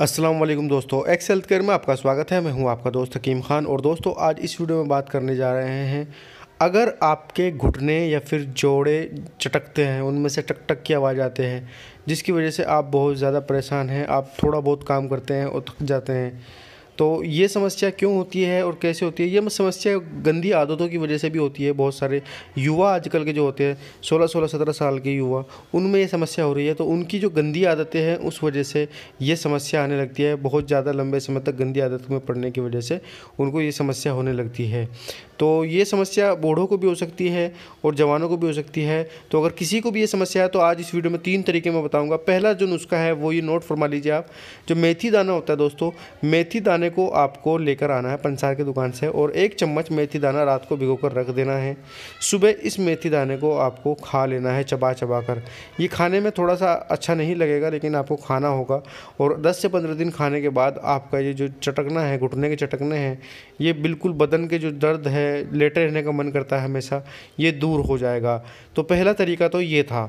अस्सलाम वालेकुम दोस्तों एक्स हेल्थ केयर में आपका स्वागत है मैं हूं आपका दोस्त हकीम खान और दोस्तों आज इस वीडियो में बात करने जा रहे हैं अगर आपके घुटने या फिर जोड़े चटकते हैं उनमें से टक टक की आवाज़ आते हैं जिसकी वजह से आप बहुत ज़्यादा परेशान हैं आप थोड़ा बहुत काम करते हैं और थक जाते हैं तो ये समस्या क्यों होती है और कैसे होती है ये समस्या गंदी आदतों की वजह से भी होती है बहुत सारे युवा आजकल के जो होते हैं सोलह सोलह सत्रह साल के युवा उनमें ये समस्या हो रही है तो उनकी जो गंदी आदतें हैं उस वजह से ये समस्या आने लगती है बहुत ज़्यादा लंबे समय तक गंदी आदत में पड़ने की वजह से उनको ये समस्या होने लगती है तो ये समस्या बूढ़ों को भी हो सकती है और जवानों को भी हो सकती है तो अगर किसी को भी ये समस्या है तो आज इस वीडियो में तीन तरीके में बताऊँगा पहला जो नुस्खा है वो ये नोट फरमा लीजिए आप जो मेथी दाना होता है दोस्तों मेथी दाना दाने को आपको लेकर आना है पंसार की दुकान से और एक चम्मच मेथी दाना रात को भिगो कर रख देना है सुबह इस मेथी दाने को आपको खा लेना है चबा चबा कर ये खाने में थोड़ा सा अच्छा नहीं लगेगा लेकिन आपको खाना होगा और 10 से 15 दिन खाने के बाद आपका ये जो चटकना है घुटने के चटकने हैं ये बिल्कुल बदन के जो दर्द है लेटे रहने का मन करता है हमेशा ये दूर हो जाएगा तो पहला तरीका तो ये था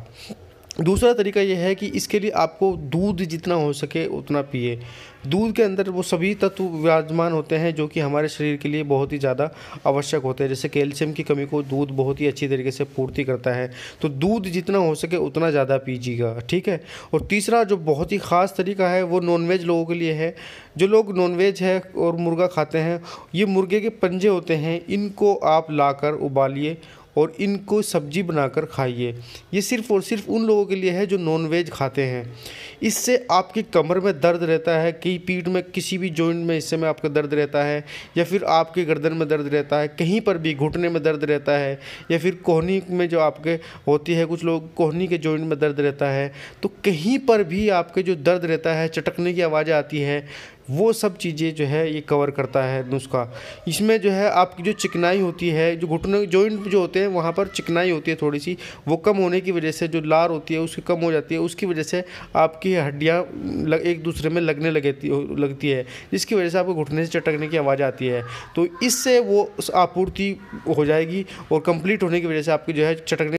दूसरा तरीका यह है कि इसके लिए आपको दूध जितना हो सके उतना पिए दूध के अंदर वो सभी तत्व विराजमान होते हैं जो कि हमारे शरीर के लिए बहुत ही ज़्यादा आवश्यक होते हैं जैसे कैल्शियम की कमी को दूध बहुत ही अच्छी तरीके से पूर्ति करता है तो दूध जितना हो सके उतना ज़्यादा पीजिएगा ठीक है और तीसरा जो बहुत ही ख़ास तरीका है वो नॉनवेज लोगों के लिए है जो लोग नॉनवेज है और मुर्गा खाते हैं ये मुर्गे के पंजे होते हैं इनको आप ला उबालिए और इनको सब्जी बनाकर खाइए ये सिर्फ़ और सिर्फ उन लोगों के लिए है जो नॉनवेज खाते हैं इससे आपकी कमर में दर्द रहता है कई पीठ में किसी भी जॉइंट में हिस्से में आपका दर्द रहता है या फिर आपके गर्दन में दर्द रहता है कहीं पर भी घुटने में दर्द रहता है या फिर कोहनी में जो आपके होती है कुछ लोग कोहनी के जॉइंट में दर्द रहता है तो कहीं पर भी आपके जो दर्द रहता है चटकने की आवाज़ आती है वो सब चीज़ें जो है ये कवर करता है नुस्खा इसमें जो है आपकी जो चिकनाई होती है जो घुटने जॉइंट जो होते हैं वहाँ पर चिकनाई होती है थोड़ी सी वो कम होने की वजह से जो लार होती है उसकी कम हो जाती है उसकी वजह से आपकी हड्डियाँ एक दूसरे में लगने लगती लगती है जिसकी वजह से आपको घुटने से चटकने की आवाज़ आती है तो इससे वो आपूर्ति हो जाएगी और कंप्लीट होने की वजह से आपकी जो है चटकने